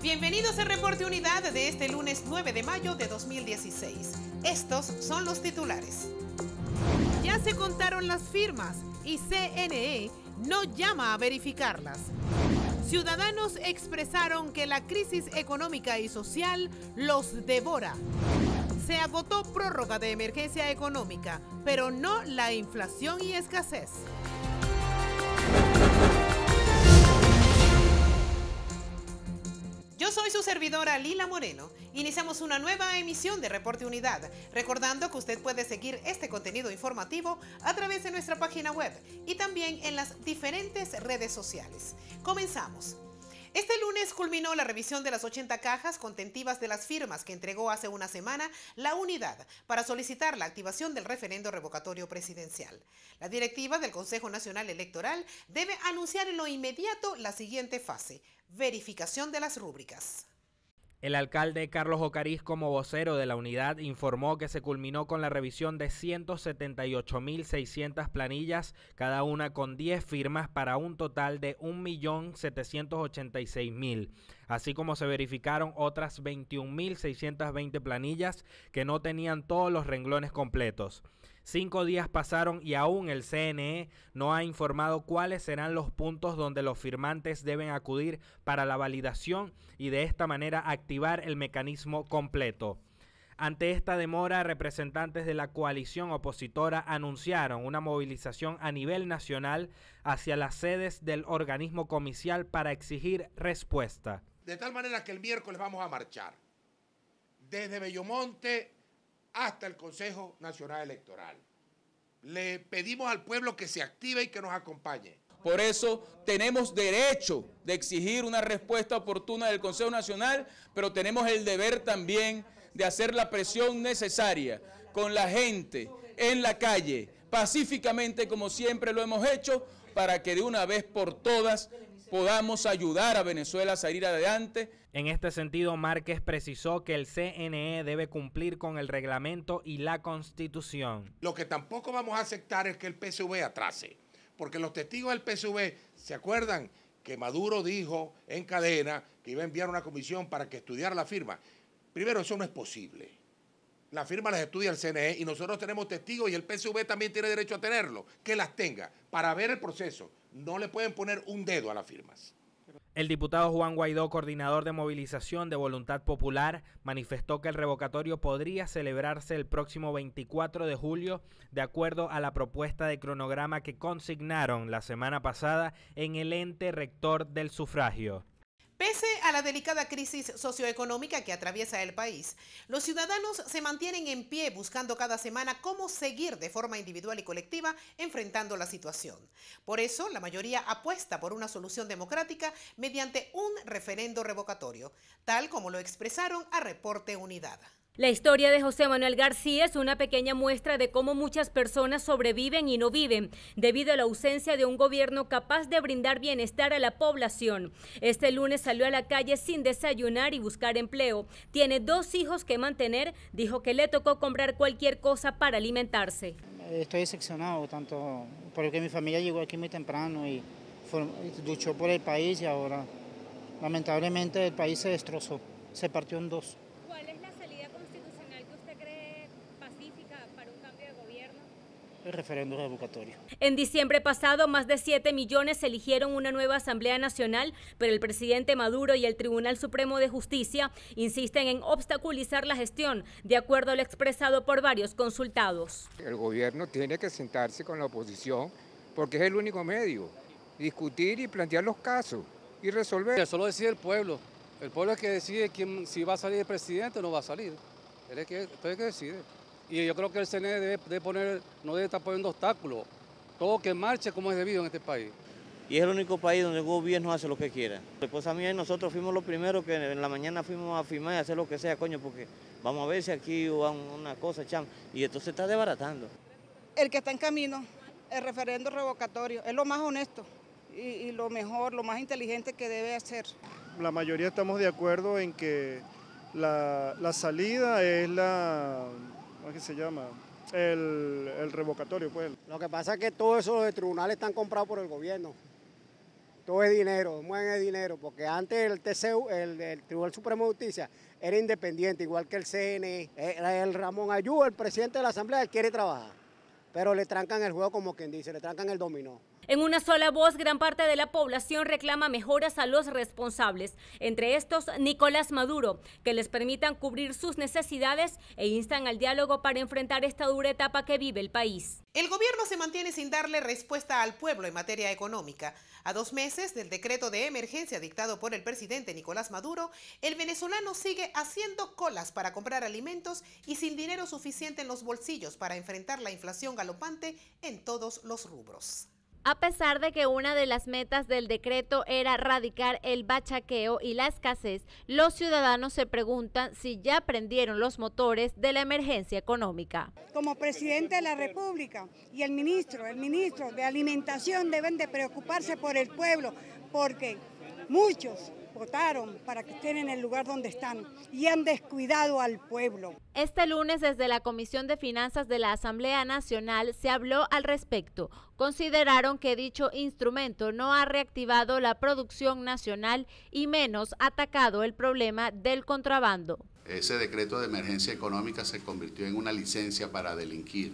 Bienvenidos al reporte unidad de este lunes 9 de mayo de 2016. Estos son los titulares. Ya se contaron las firmas y CNE no llama a verificarlas. Ciudadanos expresaron que la crisis económica y social los devora. Se agotó prórroga de emergencia económica, pero no la inflación y escasez. Yo soy su servidora Lila Moreno. Iniciamos una nueva emisión de Reporte Unidad, recordando que usted puede seguir este contenido informativo a través de nuestra página web y también en las diferentes redes sociales. Comenzamos. Este lunes culminó la revisión de las 80 cajas contentivas de las firmas que entregó hace una semana la unidad para solicitar la activación del referendo revocatorio presidencial. La directiva del Consejo Nacional Electoral debe anunciar en lo inmediato la siguiente fase, verificación de las rúbricas. El alcalde Carlos Ocariz, como vocero de la unidad, informó que se culminó con la revisión de 178.600 planillas, cada una con 10 firmas para un total de 1.786.000, así como se verificaron otras 21.620 planillas que no tenían todos los renglones completos. Cinco días pasaron y aún el CNE no ha informado cuáles serán los puntos donde los firmantes deben acudir para la validación y de esta manera activar el mecanismo completo. Ante esta demora, representantes de la coalición opositora anunciaron una movilización a nivel nacional hacia las sedes del organismo comicial para exigir respuesta. De tal manera que el miércoles vamos a marchar desde Bellomonte hasta el Consejo Nacional Electoral. Le pedimos al pueblo que se active y que nos acompañe. Por eso tenemos derecho de exigir una respuesta oportuna del Consejo Nacional, pero tenemos el deber también de hacer la presión necesaria con la gente en la calle, pacíficamente como siempre lo hemos hecho, para que de una vez por todas podamos ayudar a Venezuela a salir adelante. En este sentido, Márquez precisó que el CNE debe cumplir con el reglamento y la constitución. Lo que tampoco vamos a aceptar es que el PSV atrase, porque los testigos del PSV, ¿se acuerdan? que Maduro dijo en cadena que iba a enviar una comisión para que estudiara la firma. Primero, eso no es posible. La firma las estudia el CNE y nosotros tenemos testigos y el PSV también tiene derecho a tenerlo, que las tenga para ver el proceso. No le pueden poner un dedo a las firmas. El diputado Juan Guaidó, coordinador de movilización de Voluntad Popular, manifestó que el revocatorio podría celebrarse el próximo 24 de julio, de acuerdo a la propuesta de cronograma que consignaron la semana pasada en el ente rector del sufragio. Pese a la delicada crisis socioeconómica que atraviesa el país, los ciudadanos se mantienen en pie buscando cada semana cómo seguir de forma individual y colectiva enfrentando la situación. Por eso, la mayoría apuesta por una solución democrática mediante un referendo revocatorio, tal como lo expresaron a Reporte Unidad. La historia de José Manuel García es una pequeña muestra de cómo muchas personas sobreviven y no viven debido a la ausencia de un gobierno capaz de brindar bienestar a la población. Este lunes salió a la calle sin desayunar y buscar empleo. Tiene dos hijos que mantener. Dijo que le tocó comprar cualquier cosa para alimentarse. Estoy decepcionado tanto porque mi familia llegó aquí muy temprano y luchó por el país y ahora lamentablemente el país se destrozó, se partió en dos. referéndum revocatorio. En diciembre pasado, más de 7 millones eligieron una nueva Asamblea Nacional, pero el presidente Maduro y el Tribunal Supremo de Justicia insisten en obstaculizar la gestión, de acuerdo a lo expresado por varios consultados. El gobierno tiene que sentarse con la oposición porque es el único medio, discutir y plantear los casos y resolver. Eso lo decide el pueblo. El pueblo es que decide quién, si va a salir el presidente o no va a salir. Él es que, el que decide. Y yo creo que el CNE debe, poner, no debe estar poniendo obstáculos. Todo que marche como es debido en este país. Y es el único país donde el gobierno hace lo que quiera. La a mía y nosotros fuimos los primeros que en la mañana fuimos a firmar y hacer lo que sea, coño, porque vamos a ver si aquí va una cosa, cham. Y esto se está desbaratando. El que está en camino, el referendo revocatorio, es lo más honesto y, lo mejor, lo más inteligente que debe hacer. La mayoría estamos de acuerdo en que la salida es la ¿cómo es que se llama? El, revocatorio, pues. Lo que pasa es que todos esos tribunales están comprados por el gobierno. Todo es dinero, mueven el dinero, porque antes el TCU, el, Tribunal Supremo de Justicia, era independiente, igual que el CNE. Eh, el, Ramón Ayú, el presidente de la Asamblea, quiere trabajar, pero le trancan el juego como quien dice, le trancan el dominó. En una sola voz, gran parte de la población reclama mejoras a los responsables, entre estos Nicolás Maduro, que les permitan cubrir sus necesidades e instan al diálogo para enfrentar esta dura etapa que vive el país. El gobierno se mantiene sin darle respuesta al pueblo en materia económica. A dos meses del decreto de emergencia dictado por el presidente Nicolás Maduro, el venezolano sigue haciendo colas para comprar alimentos y sin dinero suficiente en los bolsillos para enfrentar la inflación galopante en todos los rubros. A pesar de que una de las metas del decreto era erradicar el bachaqueo y la escasez, los ciudadanos se preguntan si ya prendieron los motores de la emergencia económica. Como presidente de la República y el ministro, el ministro de Alimentación deben de preocuparse por el pueblo, porque muchos votaron para que estén en el lugar donde están y han descuidado al pueblo. Este lunes desde la Comisión de Finanzas de la Asamblea Nacional se habló al respecto. Consideraron que dicho instrumento no ha reactivado la producción nacional y menos atacado el problema del contrabando. Ese decreto de emergencia económica se convirtió en una licencia para delinquir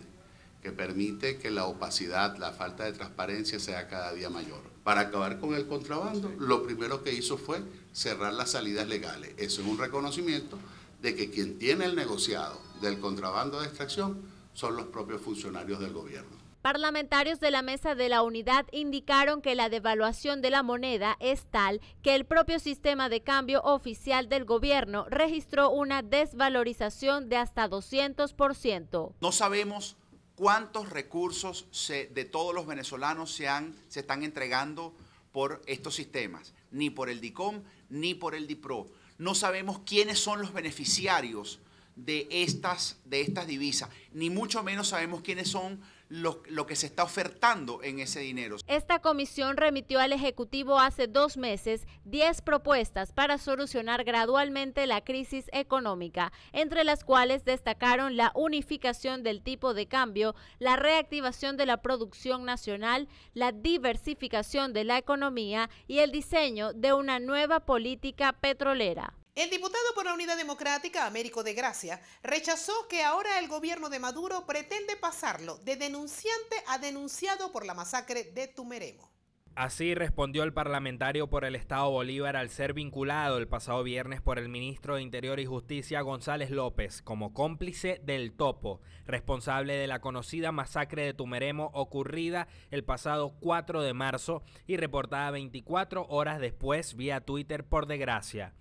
que permite que la opacidad, la falta de transparencia sea cada día mayor para acabar con el contrabando, lo primero que hizo fue cerrar las salidas legales. Eso es un reconocimiento de que quien tiene el negociado del contrabando de extracción son los propios funcionarios del gobierno. Parlamentarios de la mesa de la unidad indicaron que la devaluación de la moneda es tal que el propio sistema de cambio oficial del gobierno registró una desvalorización de hasta 200%. No sabemos ¿Cuántos recursos de todos los venezolanos se, se están entregando por estos sistemas? Ni por el DICOM ni por el DIPRO. No sabemos quiénes son los beneficiarios de estas, de estas divisas, ni mucho menos sabemos quiénes son lo, que se está ofertando en ese dinero. Esta comisión remitió al Ejecutivo hace dos meses 10 propuestas para solucionar gradualmente la crisis económica, entre las cuales destacaron la unificación del tipo de cambio, la reactivación de la producción nacional, la diversificación de la economía y el diseño de una nueva política petrolera. El diputado por la Unidad Democrática, Américo de Gracia, rechazó que ahora el gobierno de Maduro pretende pasarlo de denunciante a denunciado por la masacre de Tumeremo. Así respondió el parlamentario por el Estado Bolívar al ser vinculado el pasado viernes por el ministro de Interior y Justicia González López como cómplice del topo, responsable de la conocida masacre de Tumeremo ocurrida el pasado 4 de marzo y reportada 24 horas después vía Twitter por desgracia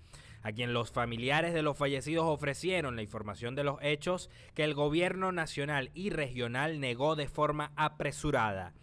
a quien los familiares de los fallecidos ofrecieron la información de los hechos que el gobierno nacional y regional negó de forma apresurada.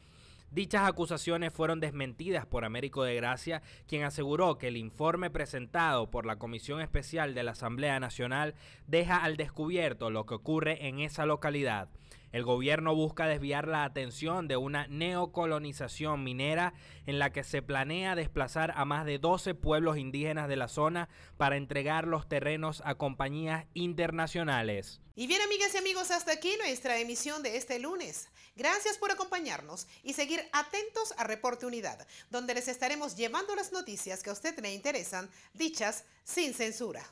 Dichas acusaciones fueron desmentidas por Américo de Gracia, quien aseguró que el informe presentado por la Comisión Especial de la Asamblea Nacional deja al descubierto lo que ocurre en esa localidad. El gobierno busca desviar la atención de una neocolonización minera en la que se planea desplazar a más de 12 pueblos indígenas de la zona para entregar los terrenos a compañías internacionales. Y bien amigas y amigos, hasta aquí nuestra emisión de este lunes. Gracias por acompañarnos y seguir atentos a Reporte Unidad, donde les estaremos llevando las noticias que a usted le interesan, dichas sin censura.